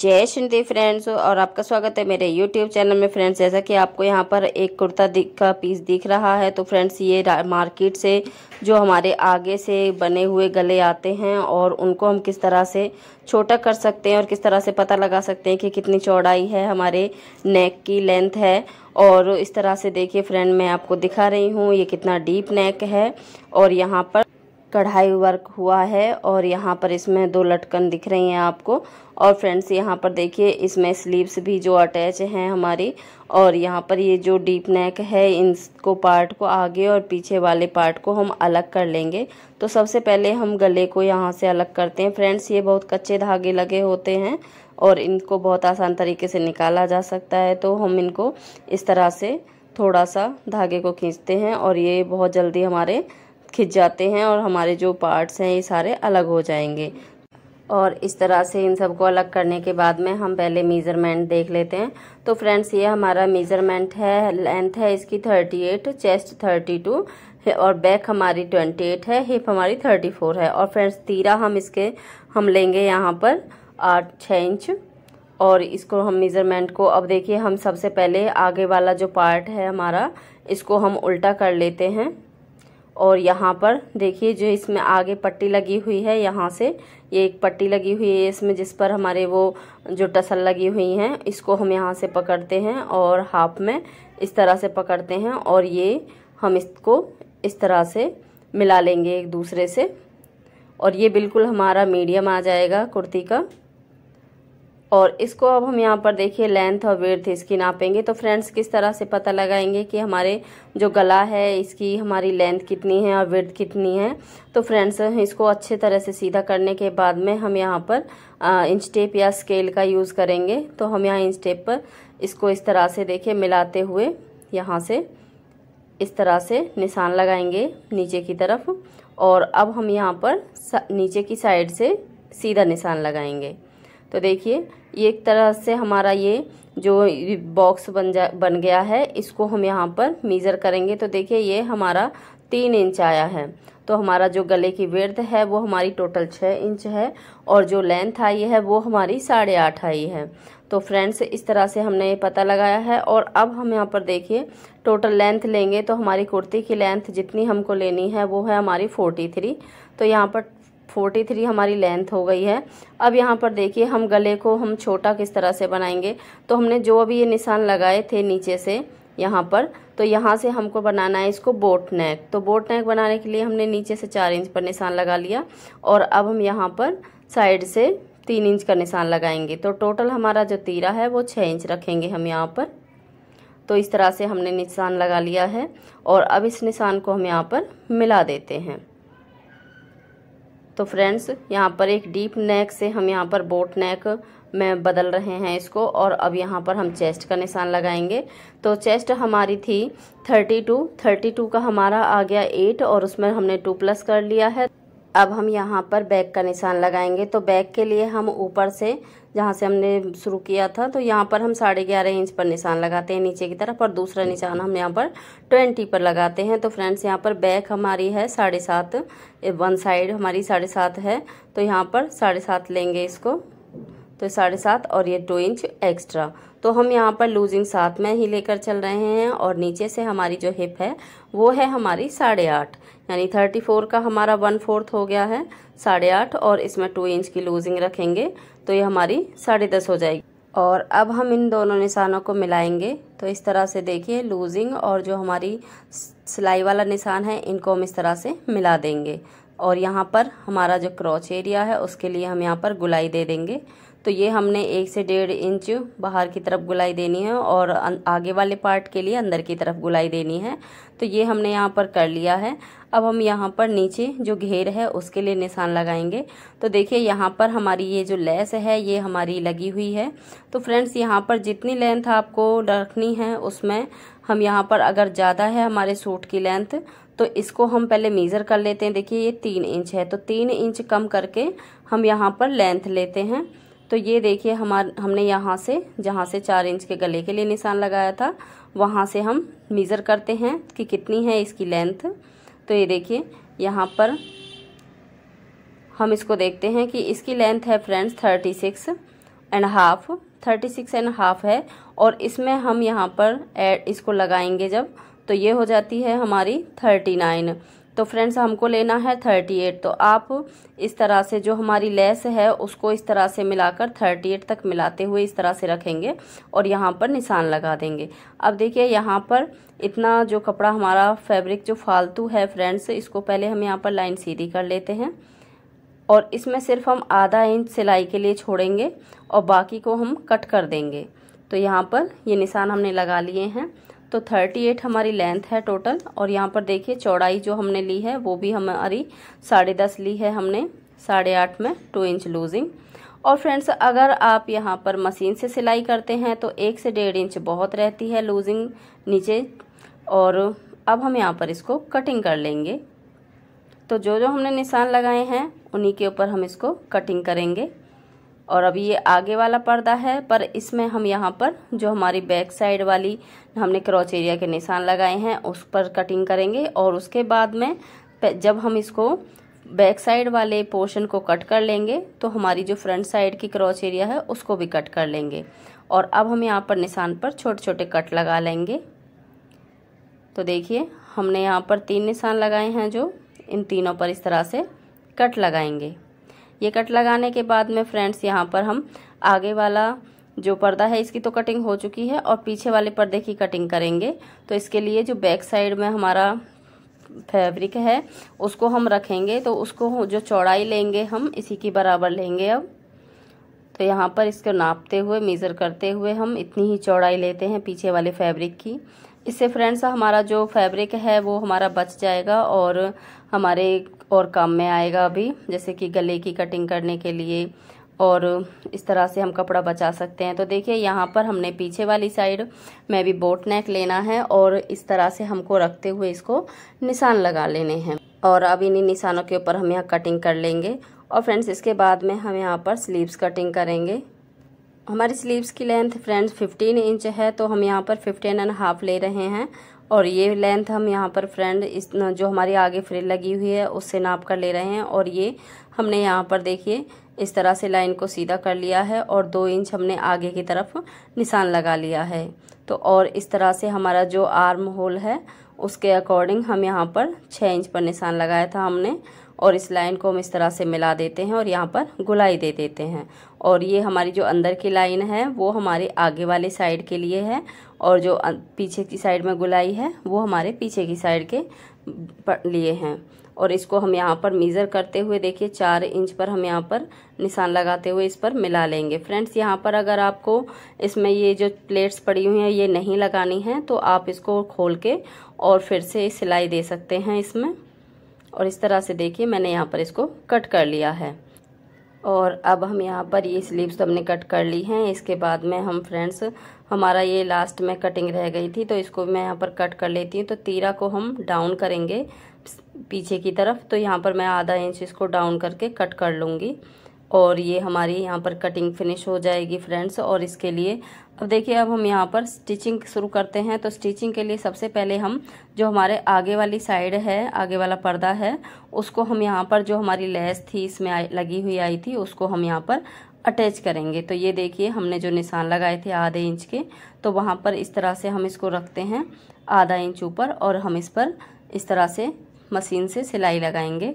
जय शिंदी फ्रेंड्स और आपका स्वागत है मेरे यूट्यूब चैनल में फ्रेंड्स जैसा कि आपको यहाँ पर एक कुर्ता का पीस दिख रहा है तो फ्रेंड्स ये मार्केट से जो हमारे आगे से बने हुए गले आते हैं और उनको हम किस तरह से छोटा कर सकते हैं और किस तरह से पता लगा सकते हैं कि कितनी चौड़ाई है हमारे नेक की लेंथ है और इस तरह से देखिए फ्रेंड मैं आपको दिखा रही हूँ ये कितना डीप नेक है और यहाँ पर कढ़ाई वर्क हुआ है और यहाँ पर इसमें दो लटकन दिख रही हैं आपको और फ्रेंड्स यहाँ पर देखिए इसमें स्लीव्स भी जो अटैच हैं हमारी और यहाँ पर ये जो डीप नेक है इनको पार्ट को आगे और पीछे वाले पार्ट को हम अलग कर लेंगे तो सबसे पहले हम गले को यहाँ से अलग करते हैं फ्रेंड्स ये बहुत कच्चे धागे लगे होते हैं और इनको बहुत आसान तरीके से निकाला जा सकता है तो हम इनको इस तरह से थोड़ा सा धागे को खींचते हैं और ये बहुत जल्दी हमारे खिंच जाते हैं और हमारे जो पार्ट्स हैं ये सारे अलग हो जाएंगे और इस तरह से इन सबको अलग करने के बाद में हम पहले मेज़रमेंट देख लेते हैं तो फ्रेंड्स ये हमारा मेज़रमेंट है लेंथ है इसकी 38 चेस्ट 32 और बैक हमारी 28 है हिप हमारी 34 है और फ्रेंड्स तीरा हम इसके हम लेंगे यहाँ पर आठ छः इंच और इसको हम मेज़रमेंट को अब देखिए हम सबसे पहले आगे वाला जो पार्ट है हमारा इसको हम उल्टा कर लेते हैं और यहाँ पर देखिए जो इसमें आगे पट्टी लगी हुई है यहाँ से ये एक पट्टी लगी हुई है इसमें जिस पर हमारे वो जो टसल लगी हुई हैं इसको हम यहाँ से पकड़ते हैं और हाफ में इस तरह से पकड़ते हैं और ये हम इसको इस तरह से मिला लेंगे एक दूसरे से और ये बिल्कुल हमारा मीडियम आ जाएगा कुर्ती का और इसको अब हम यहाँ पर देखिए लेंथ और वेर्थ इसकी नापेंगे तो फ्रेंड्स किस तरह से पता लगाएंगे कि हमारे जो गला है इसकी हमारी लेंथ कितनी है और वेर्थ कितनी है तो फ्रेंड्स इसको अच्छे तरह से सीधा करने के बाद में हम यहाँ पर इंच टेप या स्केल का यूज़ करेंगे तो हम यहाँ इंच टेप पर इसको इस तरह से देखिए मिलाते हुए यहाँ से इस तरह से निशान लगाएंगे नीचे की तरफ और अब हम यहाँ पर नीचे की साइड से सीधा निशान लगाएंगे तो देखिए एक तरह से हमारा ये जो बॉक्स बन जा बन गया है इसको हम यहाँ पर मेज़र करेंगे तो देखिए ये हमारा तीन इंच आया है तो हमारा जो गले की विर्थ है वो हमारी टोटल छः इंच है और जो लेंथ आई है वो हमारी साढ़े आठ आई है तो फ्रेंड्स इस तरह से हमने ये पता लगाया है और अब हम यहाँ पर देखिए टोटल लेंथ लेंगे तो हमारी कुर्ती की लेंथ जितनी हमको लेनी है वो है हमारी फोर्टी थ्री तो यहाँ पर फोर्टी थ्री हमारी लेंथ हो गई है अब यहाँ पर देखिए हम गले को हम छोटा किस तरह से बनाएंगे तो हमने जो अभी ये निशान लगाए थे नीचे से यहाँ पर तो यहाँ से हमको बनाना है इसको बोट नेक तो बोट नेक बनाने के लिए हमने नीचे से चार इंच पर निशान लगा लिया और अब हम यहाँ पर साइड से तीन इंच का निशान लगाएंगे तो टोटल हमारा जो तीरा है वो छः इंच रखेंगे हम यहाँ पर तो इस तरह से हमने निशान लगा लिया है और अब इस निशान को हम यहाँ पर मिला देते हैं तो फ्रेंड्स यहाँ पर एक डीप नेक से हम यहाँ पर बोट नेक में बदल रहे हैं इसको और अब यहाँ पर हम चेस्ट का निशान लगाएंगे तो चेस्ट हमारी थी 32 32 का हमारा आ गया 8 और उसमें हमने 2 प्लस कर लिया है अब हम यहाँ पर बैक का निशान लगाएंगे तो बैक के लिए हम ऊपर से जहाँ से हमने शुरू किया था तो यहाँ पर हम साढ़े ग्यारह इंच पर निशान लगाते हैं नीचे की तरफ और दूसरा निशान हम यहाँ पर ट्वेंटी पर लगाते हैं तो फ्रेंड्स यहाँ पर बैक हमारी है साढ़े सात वन साइड हमारी साढ़े सात है तो यहाँ पर साढ़े सात लेंगे इसको तो साढ़े सात और ये टू इंच एक्स्ट्रा तो हम यहाँ पर लूजिंग साथ में ही लेकर चल रहे हैं और नीचे से हमारी जो हिप है वो है हमारी साढ़े आठ यानी थर्टी फोर का हमारा वन फोर्थ हो गया है साढ़े आठ और इसमें टू इंच की लूजिंग रखेंगे तो ये हमारी साढ़े दस हो जाएगी और अब हम इन दोनों निशानों को मिलाएंगे तो इस तरह से देखिए लूजिंग और जो हमारी सिलाई वाला निशान है इनको हम इस तरह से मिला देंगे और यहाँ पर हमारा जो क्रॉच एरिया है उसके लिए हम यहाँ पर गुलाई दे देंगे तो ये हमने एक से डेढ़ इंच बाहर की तरफ गुलाई देनी है और अं-, आगे वाले पार्ट के लिए अंदर की तरफ गुलाई देनी है तो ये हमने यहाँ पर कर लिया है अब हम यहाँ पर नीचे जो घेर है उसके लिए निशान लगाएंगे तो देखिए यहाँ पर हमारी ये जो लेस है ये हमारी लगी हुई है तो फ्रेंड्स यहाँ पर जितनी लेंथ आपको रखनी है उसमें हम यहाँ पर अगर ज़्यादा है हमारे सूट की लेंथ तो इसको हम पहले मेज़र कर लेते हैं देखिए ये तीन इंच है तो तीन इंच कम करके हम यहाँ पर लेंथ लेते हैं तो ये देखिए हमार हमने यहाँ से जहाँ से चार इंच के गले के लिए निशान लगाया था वहाँ से हम मेज़र करते हैं कि कितनी है इसकी लेंथ तो ये देखिए यहाँ पर हम इसको देखते हैं कि इसकी लेंथ है friends thirty six and half thirty six and half है और इसमें हम यहाँ पर एड इसको लगाएंगे जब तो ये हो जाती है हमारी थर्टी नाइन तो फ्रेंड्स हमको लेना है थर्टी एट तो आप इस तरह से जो हमारी लेस है उसको इस तरह से मिलाकर थर्टी एट तक मिलाते हुए इस तरह से रखेंगे और यहाँ पर निशान लगा देंगे अब देखिए यहाँ पर इतना जो कपड़ा हमारा फैब्रिक जो फालतू है फ्रेंड्स इसको पहले हम यहाँ पर लाइन सीधी कर लेते हैं और इसमें सिर्फ हम आधा इंच सिलाई के लिए छोड़ेंगे और बाकी को हम कट कर देंगे तो यहाँ पर ये निशान हमने लगा लिए हैं तो 38 हमारी लेंथ है टोटल और यहाँ पर देखिए चौड़ाई जो हमने ली है वो भी हमारी साढ़े दस ली है हमने साढ़े आठ में टू इंच लूजिंग और फ्रेंड्स अगर आप यहाँ पर मशीन से सिलाई करते हैं तो एक से डेढ़ इंच बहुत रहती है लूजिंग नीचे और अब हम यहाँ पर इसको कटिंग कर लेंगे तो जो जो हमने निशान लगाए हैं उन्हीं के ऊपर हम इसको कटिंग करेंगे और अब ये आगे वाला पर्दा है पर इसमें हम यहाँ पर जो हमारी बैक साइड वाली हमने क्रॉच एरिया के निशान लगाए हैं उस पर कटिंग करेंगे और उसके बाद में जब हम इसको बैक साइड वाले पोर्शन को कट कर लेंगे तो हमारी जो फ्रंट साइड की क्रॉच एरिया है उसको भी कट कर लेंगे और अब हम यहाँ पर निशान पर छोटे छोटे कट लगा लेंगे तो देखिए हमने यहाँ पर तीन निशान लगाए हैं जो इन तीनों पर इस तरह से कट लगाएंगे ये कट लगाने के बाद में फ्रेंड्स यहाँ पर हम आगे वाला जो पर्दा है इसकी तो कटिंग हो चुकी है और पीछे वाले पर्दे की कटिंग करेंगे तो इसके लिए जो बैक साइड में हमारा फैब्रिक है उसको हम रखेंगे तो उसको जो चौड़ाई लेंगे हम इसी की बराबर लेंगे अब तो यहाँ पर इसको नापते हुए मेज़र करते हुए हम इतनी ही चौड़ाई लेते हैं पीछे वाले फैब्रिक की इससे फ्रेंड्स हमारा जो फैब्रिक है वो हमारा बच जाएगा और हमारे और काम में आएगा अभी जैसे कि गले की कटिंग करने के लिए और इस तरह से हम कपड़ा बचा सकते हैं तो देखिए यहाँ पर हमने पीछे वाली साइड में भी बोट नेक लेना है और इस तरह से हमको रखते हुए इसको निशान लगा लेने हैं और अब इन्हीं निशानों के ऊपर हम यहाँ कटिंग कर लेंगे और फ्रेंड्स इसके बाद में हम यहाँ पर स्लीव्स कटिंग करेंगे हमारी स्लीव्स की लेंथ फ्रेंड्स 15 इंच है तो हम यहाँ पर 15 एंड हाफ ले रहे हैं और ये लेंथ हम यहाँ पर फ्रेंड इस जो हमारी आगे फ्रिल लगी हुई है उससे नाप कर ले रहे हैं और ये हमने यहाँ पर देखिए इस तरह से लाइन को सीधा कर लिया है और दो इंच हमने आगे की तरफ निशान लगा लिया है तो और इस तरह से हमारा जो आर्म होल है उसके अकॉर्डिंग हम यहाँ पर छः इंच पर निशान लगाया था हमने और इस लाइन को हम इस तरह से मिला देते हैं और यहाँ पर गुलाई दे देते हैं और ये हमारी जो अंदर की लाइन है वो हमारे आगे वाले साइड के लिए है और जो अं-, पीछे की साइड में गुलाई है वो हमारे पीछे की साइड के लिए हैं और इसको हम यहाँ पर मेज़र करते हुए देखिए चार इंच पर हम यहाँ पर निशान लगाते हुए इस पर मिला लेंगे फ्रेंड्स यहाँ पर अगर आपको इसमें ये जो प्लेट्स पड़ी हुई हैं ये नहीं लगानी है तो आप इसको खोल के और फिर से सिलाई दे सकते हैं इसमें और इस तरह से देखिए मैंने यहाँ पर इसको कट कर लिया है और अब हम यहाँ पर ये स्लीव्स तो हमने कट कर ली हैं इसके बाद में हम फ्रेंड्स हमारा ये लास्ट में कटिंग रह गई थी तो इसको मैं यहाँ पर कट कर लेती हूँ तो तीरा को हम डाउन करेंगे पीछे की तरफ तो यहाँ पर मैं आधा इंच इसको डाउन करके कट कर लूँगी और ये हमारी यहाँ पर कटिंग फिनिश हो जाएगी फ्रेंड्स और इसके लिए अब देखिए अब हम यहाँ पर स्टिचिंग शुरू करते हैं तो स्टिचिंग के लिए सबसे पहले हम जो हमारे आगे वाली साइड है आगे वाला पर्दा है उसको हम यहाँ पर जो हमारी लेस थी इसमें लगी हुई आई थी उसको हम यहाँ पर अटैच करेंगे तो ये देखिए हमने जो निशान लगाए थे आधे इंच के तो वहाँ पर इस तरह से हम इसको रखते हैं आधा इंच ऊपर और हम इस पर इस तरह से मशीन से सिलाई लगाएंगे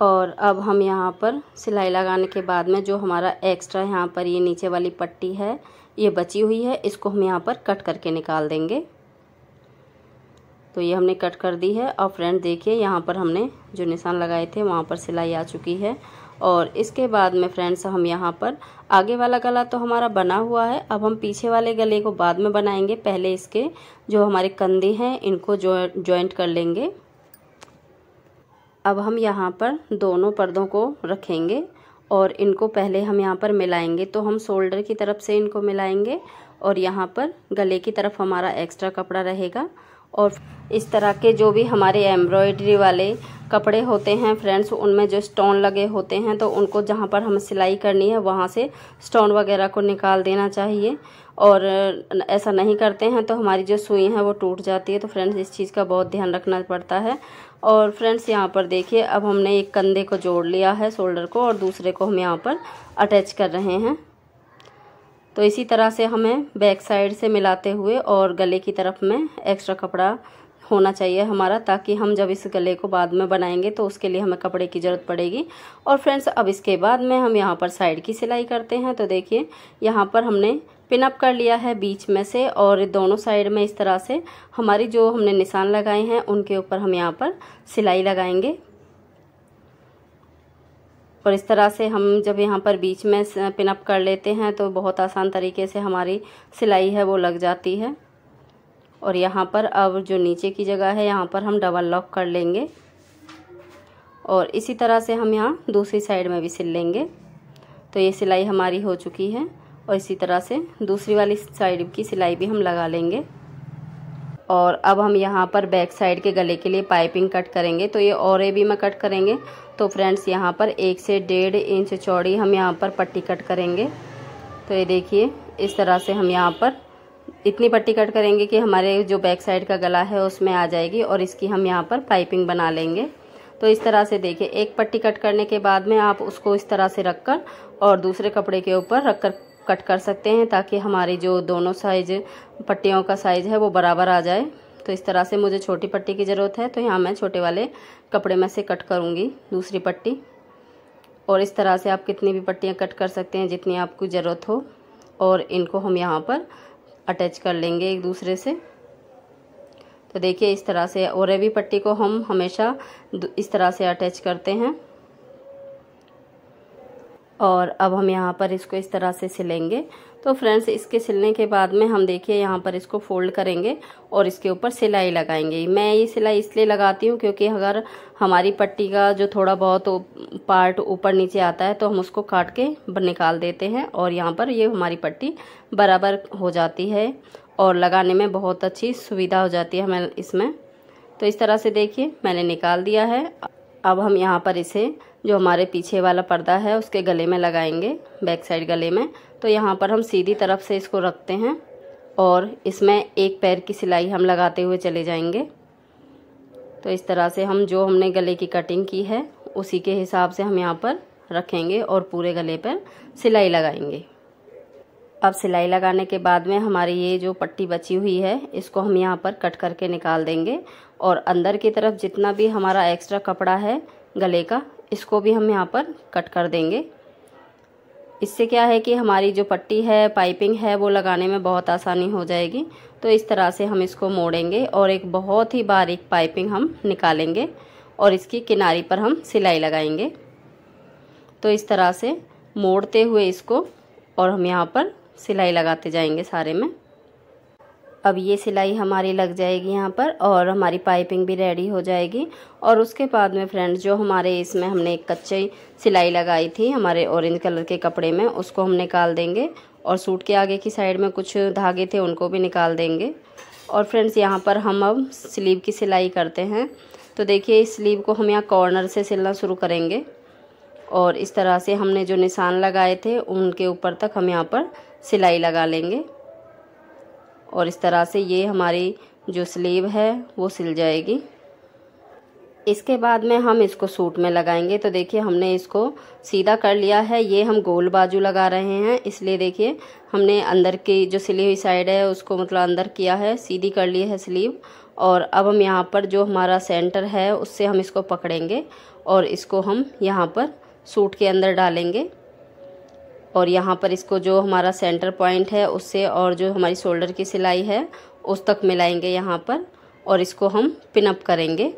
और अब हम यहाँ पर सिलाई लगाने के बाद में जो हमारा एक्स्ट्रा यहाँ पर ये नीचे वाली पट्टी है ये बची हुई है इसको हम यहाँ पर कट करके निकाल देंगे तो ये हमने कट कर दी है और फ्रेंड देखिए यहाँ पर हमने जो निशान लगाए थे वहाँ पर सिलाई आ चुकी है और इसके बाद में फ्रेंड्स हम यहाँ पर आगे वाला गला तो हमारा बना हुआ है अब हम पीछे वाले गले को बाद में बनाएंगे पहले इसके जो हमारे कंधे हैं इनको जो जॉइंट कर लेंगे अब हम यहाँ पर दोनों पर्दों को रखेंगे और इनको पहले हम यहाँ पर मिलाएंगे तो हम शोल्डर की तरफ से इनको मिलाएंगे और यहाँ पर गले की तरफ हमारा एक्स्ट्रा कपड़ा रहेगा और इस तरह के जो भी हमारे एम्ब्रॉयडरी वाले कपड़े होते हैं फ्रेंड्स उनमें जो स्टोन लगे होते हैं तो उनको जहाँ पर हम सिलाई करनी है वहाँ से स्टोन वगैरह को निकाल देना चाहिए और ऐसा नहीं करते हैं तो हमारी जो सुई है वो टूट जाती है तो फ्रेंड्स इस चीज़ का बहुत ध्यान रखना पड़ता है और फ्रेंड्स यहाँ पर देखिए अब हमने एक कंधे को जोड़ लिया है शोल्डर को और दूसरे को हम यहाँ पर अटैच कर रहे हैं तो इसी तरह से हमें बैक साइड से मिलाते हुए और गले की तरफ में एक्स्ट्रा कपड़ा होना चाहिए हमारा ताकि हम जब इस गले को बाद में बनाएंगे तो उसके लिए हमें कपड़े की ज़रूरत पड़ेगी और फ्रेंड्स अब इसके बाद में हम यहाँ पर साइड की सिलाई करते हैं तो देखिए यहाँ पर हमने पिनअप कर लिया है बीच में से और दोनों साइड में इस तरह से हमारी जो हमने निशान लगाए हैं उनके ऊपर हम यहाँ पर सिलाई लगाएंगे और इस तरह से हम जब यहाँ पर बीच में पिनअप कर लेते हैं तो बहुत आसान तरीके से हमारी सिलाई है वो लग जाती है और यहाँ पर अब जो नीचे की जगह है यहाँ पर हम डबल लॉक कर लेंगे और इसी तरह से हम यहाँ दूसरी साइड में भी सिल लेंगे तो ये सिलाई हमारी हो चुकी है और इसी तरह से दूसरी वाली साइड की सिलाई भी हम लगा लेंगे और अब हम यहाँ पर बैक साइड के गले के लिए पाइपिंग कट करेंगे तो ये और भी में कट करेंगे तो फ्रेंड्स यहाँ पर एक से डेढ़ इंच चौड़ी हम यहाँ पर पट्टी कट करेंगे तो ये देखिए इस तरह से हम यहाँ पर इतनी पट्टी कट करेंगे कि हमारे जो बैक साइड का गला है उसमें आ जाएगी और इसकी हम यहाँ पर पाइपिंग बना लेंगे तो इस तरह से देखिए एक पट्टी कट करने के बाद में आप उसको इस तरह से रख कर और दूसरे कपड़े के ऊपर रख कर कट कर सकते हैं ताकि हमारी जो दोनों साइज पट्टियों का साइज है वो बराबर आ जाए तो इस तरह से मुझे छोटी पट्टी की ज़रूरत है तो यहाँ मैं छोटे वाले कपड़े में से कट करूँगी दूसरी पट्टी और इस तरह से आप कितनी भी पट्टियाँ कट कर सकते हैं जितनी आपको ज़रूरत हो और इनको हम यहाँ पर अटैच कर लेंगे एक दूसरे से तो देखिए इस तरह से और भी पट्टी को हम हमेशा इस तरह से अटैच करते हैं और अब हम यहाँ पर इसको इस तरह से सिलेंगे तो फ्रेंड्स इसके सिलने के बाद में हम देखिए यहाँ पर इसको फोल्ड करेंगे और इसके ऊपर सिलाई लगाएंगे मैं ये सिलाई इसलिए लगाती हूँ क्योंकि अगर हमारी पट्टी का जो थोड़ा बहुत पार्ट ऊपर नीचे आता है तो हम उसको काट के निकाल देते हैं और यहाँ पर ये हमारी पट्टी बराबर हो जाती है और लगाने में बहुत अच्छी सुविधा हो जाती है हमें इसमें तो इस तरह से देखिए मैंने निकाल दिया है अब हम यहाँ पर इसे जो हमारे पीछे वाला पर्दा है उसके गले में लगाएंगे बैक साइड गले में तो यहाँ पर हम सीधी तरफ से इसको रखते हैं और इसमें एक पैर की सिलाई हम लगाते हुए चले जाएंगे तो इस तरह से हम जो हमने गले की कटिंग की है उसी के हिसाब से हम यहाँ पर रखेंगे और पूरे गले पर सिलाई लगाएंगे अब सिलाई लगाने के बाद में हमारी ये जो पट्टी बची हुई है इसको हम यहाँ पर कट करके निकाल देंगे और अंदर की तरफ जितना भी हमारा एक्स्ट्रा कपड़ा है गले का इसको भी हम यहाँ पर कट कर देंगे इससे क्या है कि हमारी जो पट्टी है पाइपिंग है वो लगाने में बहुत आसानी हो जाएगी तो इस तरह से हम इसको मोड़ेंगे और एक बहुत ही बारीक पाइपिंग हम निकालेंगे और इसकी किनारी पर हम सिलाई लगाएंगे तो इस तरह से मोड़ते हुए इसको और हम यहाँ पर सिलाई लगाते जाएंगे सारे में अब ये सिलाई हमारी लग जाएगी यहाँ पर और हमारी पाइपिंग भी रेडी हो जाएगी और उसके बाद में फ्रेंड्स जो हमारे इसमें हमने एक कच्चे सिलाई लगाई थी हमारे ऑरेंज कलर के कपड़े में उसको हम निकाल देंगे और सूट के आगे की साइड में कुछ धागे थे उनको भी निकाल देंगे और फ्रेंड्स यहाँ पर हम अब स्लीव की सिलाई करते हैं तो देखिए इस स्लीव को हम यहाँ कॉर्नर से सिलना शुरू करेंगे और इस तरह से हमने जो निशान लगाए थे उनके ऊपर तक हम यहाँ पर सिलाई लगा लेंगे और इस तरह से ये हमारी जो स्लीव है वो सिल जाएगी इसके बाद में हम इसको सूट में लगाएंगे तो देखिए हमने इसको सीधा कर लिया है ये हम गोल बाजू लगा रहे हैं इसलिए देखिए हमने अंदर की जो सिली हुई साइड है उसको मतलब अंदर किया है सीधी कर ली है स्लीव और अब हम यहाँ पर जो हमारा सेंटर है उससे हम इसको पकड़ेंगे और इसको हम यहाँ पर सूट के अंदर डालेंगे और यहाँ पर इसको जो हमारा सेंटर पॉइंट है उससे और जो हमारी शोल्डर की सिलाई है उस तक मिलाएंगे यहाँ पर और इसको हम पिनअप करेंगे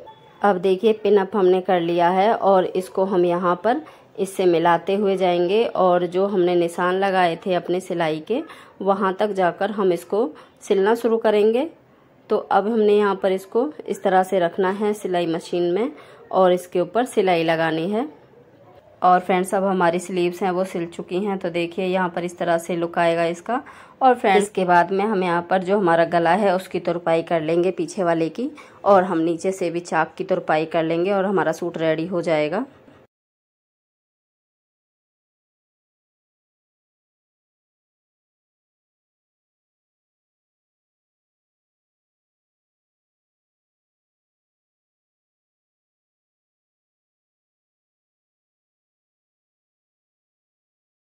अब देखिए पिनअप हमने कर लिया है और इसको हम यहाँ पर इससे मिलाते हुए जाएंगे और जो हमने निशान लगाए थे अपने सिलाई के वहाँ तक जाकर हम इसको सिलना शुरू करेंगे तो अब हमने यहाँ पर इसको इस तरह से रखना है सिलाई मशीन में और इसके ऊपर सिलाई लगानी है और फ्रेंड्स अब हमारी स्लीव्स हैं वो सिल चुकी हैं तो देखिए यहाँ पर इस तरह से लुक आएगा इसका और फ्रेंड्स के बाद में हम यहाँ पर जो हमारा गला है उसकी तुरपाई कर लेंगे पीछे वाले की और हम नीचे से भी चाक की तुरपाई कर लेंगे और हमारा सूट रेडी हो जाएगा